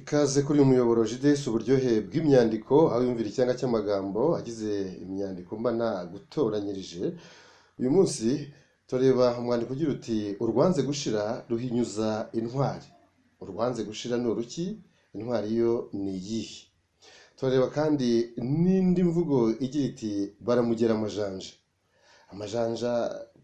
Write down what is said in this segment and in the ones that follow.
Ikaze kuri uyu muyoboro Jidensi uburyohe bw'imyandiko, aho yumvira icyanga cy'amagambo agize imyandiko mbana gutoranyirije, uyu munsi tureba umwandiko ugira uti urwanze gushira ruhinyuza intwari, urwanze gushira ni uruki, intwari yo ni iyihe? Turareba kandi n'indi mvugo igira iti baramugera amajanja, amajanja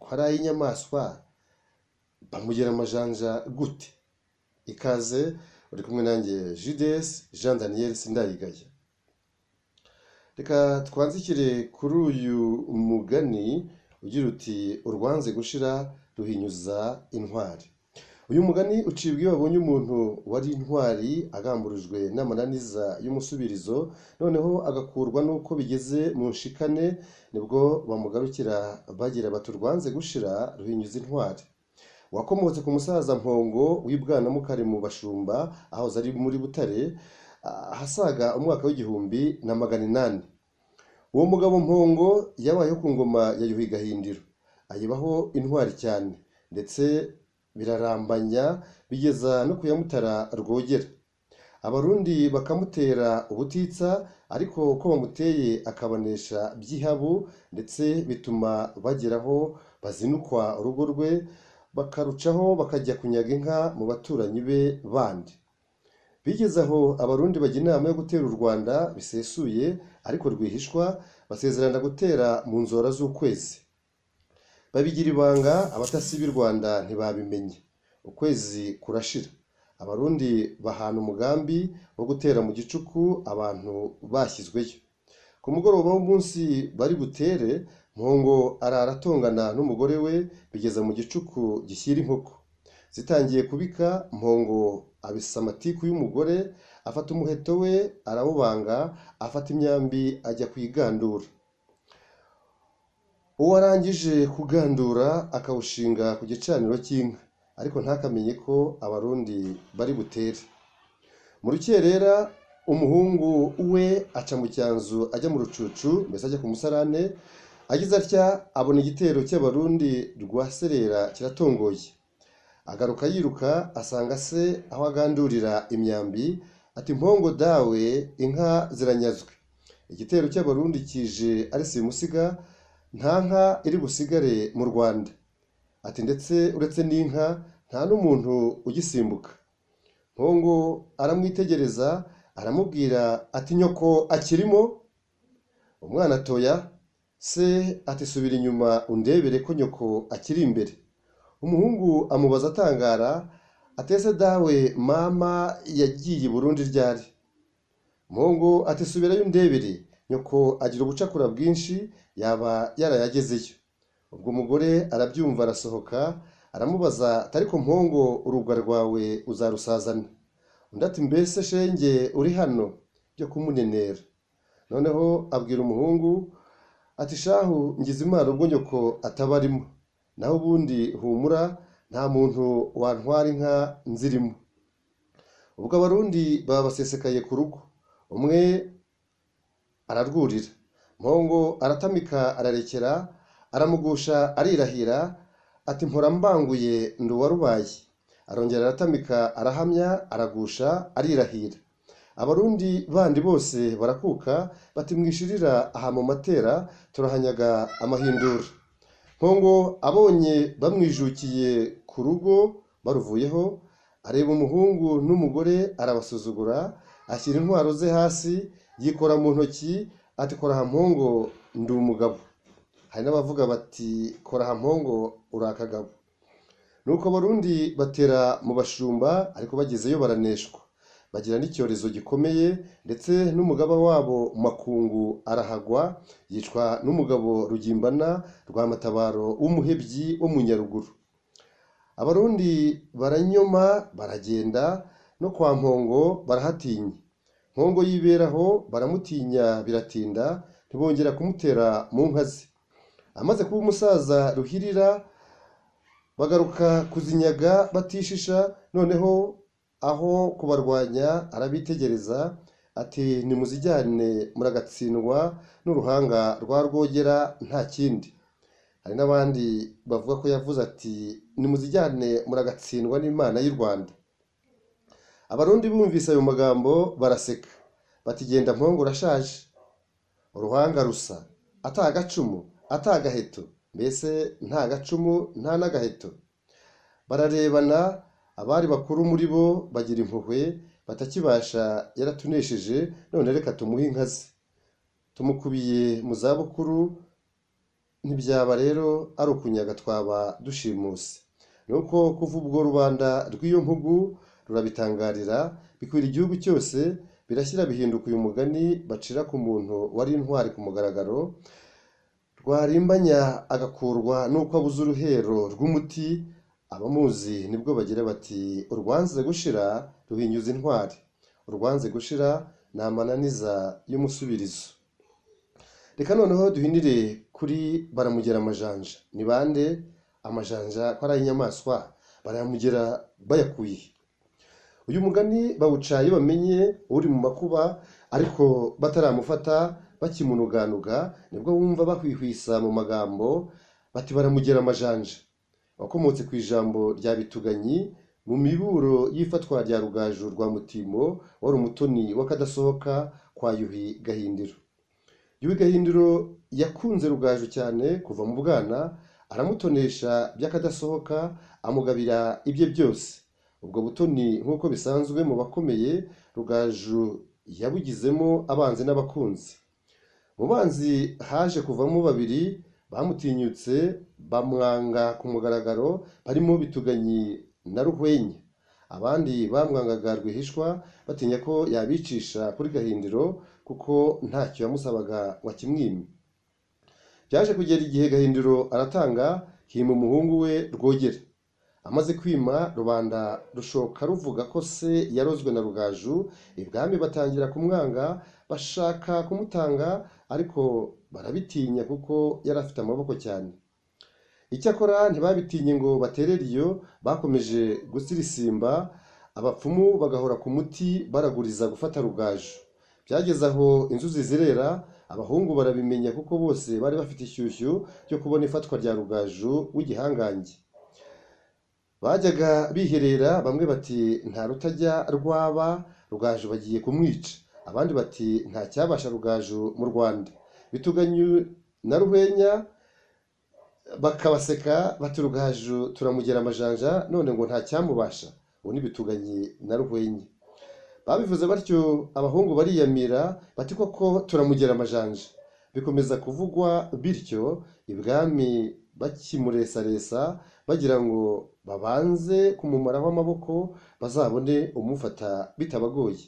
ko ari ay'inyamaswa, bamugera amajanja gute? Ikaze. uri kumwe nanjye jidesi jean daniel sindayigaya reka twanzikire kuri uyu mugani ugira uti urwanze gushira ruhinyuza intwari uyu mugani ucibwa iyo babonye umuntu wari intwari agamburijwe n'amananiza y'umusubirizo noneho agakurwa n'uko bigeze mu nshikane nibwo bamugarukira bagira baturwanze gushira ruhinyuza intwari wakomotse ku musaza mpongo w’ibwana w'ibwanamukari mu bashumba aho ari muri butare ahasaga umwaka w'igihumbi na magana inani uwo mugabo mpongo yabayeho ku ngoma ya yuhi gahindiro ayibaho intwari cyane ndetse birarambanya bigeza no ku rwogera abarundi bakamutera ubutitsa ariko uko bamuteye akabanesha by'ihabu ndetse bituma bageraho bazinukwa urugo rwe bakarucaho bakajya kunyaga inka mu baturanyi be bandi bigeze aho abarundi bajya inama yo gutera u rwanda bisesuye ariko rwihishwa basezerana gutera mu nzora z'ukwezi babigira ibanga abatasi b'i rwanda ntibabimenye ukwezi kurashira abarundi bahana umugambi wo gutera mu gicuku abantu bashyizweyo ku mugoroba w'umunsi bari butere Mpongo arara atongana n'umugore we bigeza mu gicuku gishyira inkoko, zitangiye kubika Mpongo abisa amatiku y'umugore, afata umuheto we arawubanga, afata imyambi ajya kuyigandura, uwo arangije kugandura akawushinga ku gicaniro cy'inka ariko ntakamenye ko Abarundi bari butere, mu rukerera umuhungu we aca mu cyanzu ajya mu rucucu mbese ajya ku musarane agize atya abona igitero cy'abarundi rwaserera kiratongoye agaruka yiruka asanga se aho agandurira imyambi ati mpongo dawe inka ziranyazwe igitero cy'abarundi kije ari simusiga nta nka iri busigare mu rwanda ati ndetse uretse n'inka nta n'umuntu ugisimbuka mpongo aramwitegereza aramubwira ati nyoko akirimo umwana atoya se ati subira inyuma undebere ko nyoko akiri imbere umuhungu amubaza atangara atese dawe mama yagiye i burundi ryari muhungu ati subirayo undebere nyoko agira ubucakura bwinshi yaba yarayagezeyo ubwo umugore arabyumva arasohoka aramubaza tariko mpongo urubwa rwawe uzarusazana undi ati mbese shenge uri hano byo kumunenera noneho abwira umuhungu ati shahu Ngizimana ubwo nyoko atabarimo naho ubundi humura nta muntu wantwara inka nzirimo ubwo abarundi babasesekaye ku rugo umwe ararwurira mpongo aratamika ararekera aramugusha arirahira ati mpora mbanguye ndi arongera aratamika arahamya aragusha arirahira abarundi bandi bose barakuka bati mwishirira aha mu matera turahanyaga amahindura nkongo abonye bamwijukiye ku rugo baruvuyeho areba umuhungu n'umugore arabasuzugura ashyira intwaro ze hasi yikora mu ntoki ati kora aha ndi umugabo hari n'abavuga bati kora aha mpongo uri akagabo nuko abarundi batera mu bashumba ariko bagezeyo baraneshwa bagira n'icyorezo gikomeye ndetse n'umugaba wabo makungu arahagwa yicwa n'umugabo rugimbana rwamatabaro w'umuhebyi wo mu nyaruguru abarundi baranyoma baragenda no kwa mpongo barahatinya mpongo yiberaho baramutinya biratinda ntibongera kumutera mu nka ze amaze kuba umusaza ruhirira bagaruka kuzinyaga batishisha noneho aho kubarwanya arabitegereza ati nimuzijyane muragatsindwa n'uruhanga rwa rwogera nta kindi hari n'abandi bavuga ko yavuze ati nimuzijyane muragatsindwa n'imana y'u rwanda abarundi bumvise ayo magambo baraseka batigenda mpongo urashaje uruhanga rusa atagacumu atagaheto mbese nta gacumu nta n'agaheto bararebana abari bakuru muri bo bagira impuhwe batakibasha yaratunesheje none reka tumuhe inka ze tumukubiye mu zabukuru ntibyaba rero ari ukunyaga twaba dushimuse nuko kuva ubwo rubanda rw'iyo mpugu rurabitangarira bikwira igihugu cyose birashyira bihinduka uyu mugani bacira ku muntu wari intwari ku mugaragaro rwarimbanya agakurwa n'uko abuze uruhero rw'umuti abamuzi nibwo bagira bati urwanze gushira ruhinyuza intwari urwanze gushira ni amananiza y'umusubirizo reka noneho duhinire kuri baramugera amajanja ni bande amajanja ko ari ay'inyamaswa baramugera bayakuye uyu mugani bawuca iyo bamenye uri mu makuba ariko bataramufata bakimunuganuga nibwo wumva bahwihwisa mu magambo bati baramugera amajanja wakomotse ku ijambo rya bituganyi mu miburo y'ifatwa rya rugaju rwa mutimo wari umutoni w'akadasohoka kwa yuhi gahindiro yuhi gahindiro yakunze rugaju cyane kuva mu bwana aramutonesha by'akadasohoka amugabira ibye byose ubwo butoni nk'uko bisanzwe mu bakomeye rugaju yabugizemo abanzi n'abakunzi mu banzi haje kuvamo babiri bamutinyutse bamwanga ku mugaragaro barimo Bituganyi na Ruhwenya abandi bamwangaga rwihishwa batinya ko yabicisha kuri gahindiro kuko ntacyo yamusabaga ngo akimwime byaje kugera igihe gahindiro aratanga hima umuhungu we rwogera amaze kwima rubanda rushoka ruvuga ko se yarozwe na rugaju ibwami batangira kumwanga bashaka kumutanga ariko barabitinya kuko yari afite amaboko cyane Icyakora ntibabitinye ngo baterere iyo, bakomeje gusirisimba, abapfumu bagahora ku muti baraguriza gufata rugaju. Byageze aho inzuzi zirera, abahungu barabimenya kuko bose bari bafite ishyushyu ryo kubona ifatwa rya Rugaju w'igihangange. Bajyaga biherera, bamwe bati nta rutajya rwaba, Rugaju bagiye kumwica, abandi bati nta cyabasha Rugaju mu Rwanda. Bituganye na Ruhwenya bakabaseka bati turamugera amajanja none ngo ntacyamubasha, cyamubasha ubu ni na ruhwenye babivuze batyo abahungu bariyamira bati koko turamugera amajanja bikomeza kuvugwa bityo ibwami bakimuresaresa bagira ngo babanze kumumaraho amaboko bazabone umufata bitabagoye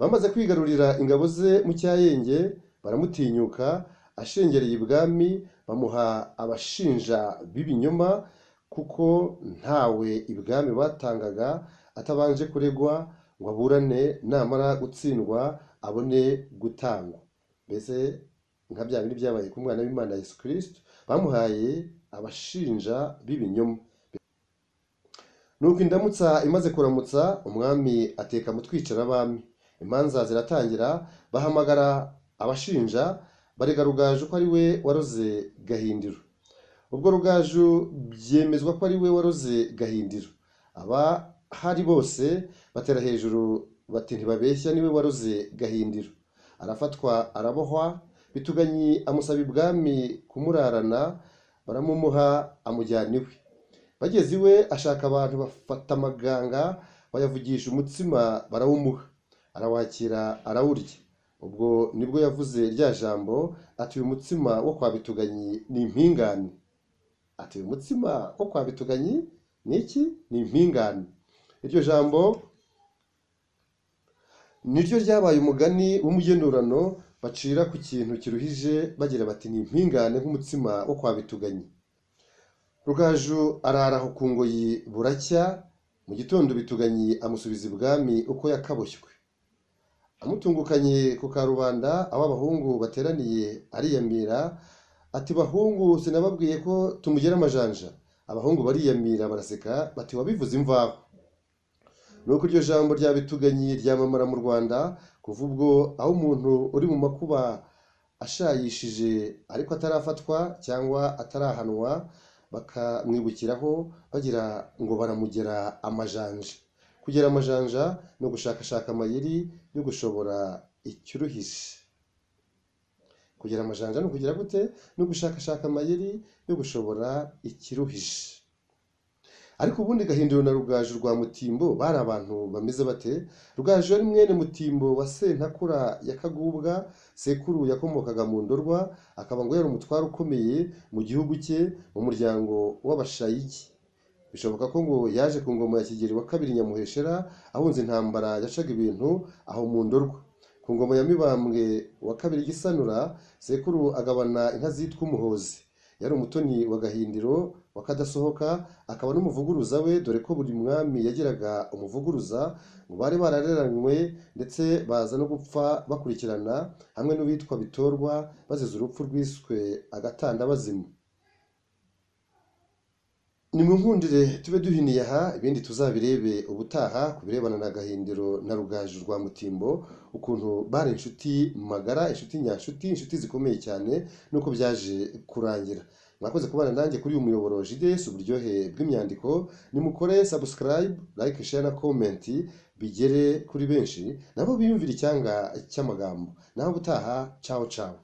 bamaze kwigarurira ingabo ze mu cyayenge baramutinyuka ashengereye ibwami bamuha abashinja b'ibinyoma kuko ntawe ibwami batangaga atabanje kuregwa ngo aburane namara gutsindwa abone gutangwa mbese nka bya bindi byabaye ku mwana w'imana yesu kirisito bamuhaye abashinja b'ibinyoma nuko indamutsa imaze kuramutsa umwami ateka mu twicara abami imanza ziratangira bahamagara abashinja barega rugaju ko ari we waroze gahindiro ubwo rugaju byemezwa ko ari we waroze gahindiro aba hari bose batera hejuru bati ntibabeshya niwe waroze gahindiro arafatwa arabohwa bituganyi amusaba ibwami kumurarana baramumuha amujyana iwe bageze iwe ashaka abantu bafata amaganga bayavugisha umutsima barawumuha arawakira arawurya ubwo nibwo yavuze rya jambo ati uyu mutsima wo kwa bituganyi ni impingane ati uyu mutsima wo kwa bituganyi ni iki ni impingane iryo jambo ni ryo ryabaye umugani w'umugenurano bacira ku kintu kiruhije bagira bati ni impingane nk'umutsima wo kwa bituganyi rugaju araraho ku ngoyi buracya mu gitondo bituganyi amusubiza ibwami uko yakaboshywe amutungukanye ku karubanda aho abahungu bateraniye ariyamira ati bahungu sinababwiye ko tumugera amajanja abahungu bariyamira baraseka bati wabivuze imvaho nuko iryo jambo ryabituganyi ryamamara mu rwanda kuva ubwo aho umuntu uri mu makuba ashayishije ariko atarafatwa cyangwa atarahanwa bakamwibukiraho bagira ngo baramugera amajanja kugira amajanja no gushakashaka amayeri yo gushobora icyuruhise kugira amajanja no kugira gute no gushakashaka amayeri yo gushobora ikiruhije ariko ubundi gahindiro na rugaju rwa mutimbo bari abantu bameze bate rugaju yari mwene mutimbo wa sentakura ya kagubwa sekuru yakomokaga mu ndorwa akaba ngo yari umutware ukomeye mu gihugu cye mu muryango w'abashayiki Bishoboka ko ngo yaje ku ngoma ya Kigeli wa kabiri Nyamuheshera ahunze intambara yacaga ibintu aho mu Ndorwa ku ngoma ya Mibambwe wa kabiri Gisanura sekuru agabana inka zitwa Umuhozi yari umutoni wa Gahindiro wa Kadasohoka akaba n'umuvuguruza we dore ko buri mwami yagiraga umuvuguruza ngo bari barareranywe ndetse baza no gupfa bakurikirana hamwe n'uwitwa Bitorwa bazize urupfu rwiswe agatanda bazima nimunkundire tube duhiniye aha ibindi tuzabirebe ubutaha ku birebana na gahindiro na rugaju rwa mutimbo ukuntu bari inshuti magara inshuti nyashuti inshuti zikomeye cyane nuko byaje kurangira mwakoze kubana nanjye kuri uyu muyoboro jidesi uburyohe bw'imyandiko nimukore subscribe like share na comment bigere kuri benshi nabo biyumvire icyanga cy'amagambo naho ubutaha cawo cawo